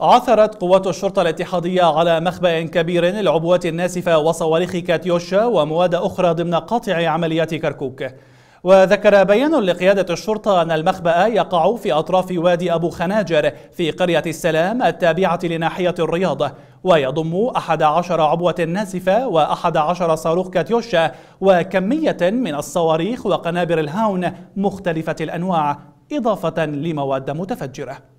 عثرت قوات الشرطة الاتحادية على مخبأ كبير للعبوات الناسفة وصواريخ كاتيوشا ومواد أخرى ضمن قاطع عمليات كركوك وذكر بيان لقيادة الشرطة أن المخبأ يقع في أطراف وادي أبو خناجر في قرية السلام التابعة لناحية الرياض ويضم أحد عشر عبوة ناسفة وأحد عشر صاروخ كاتيوشا وكمية من الصواريخ وقنابر الهاون مختلفة الأنواع إضافة لمواد متفجرة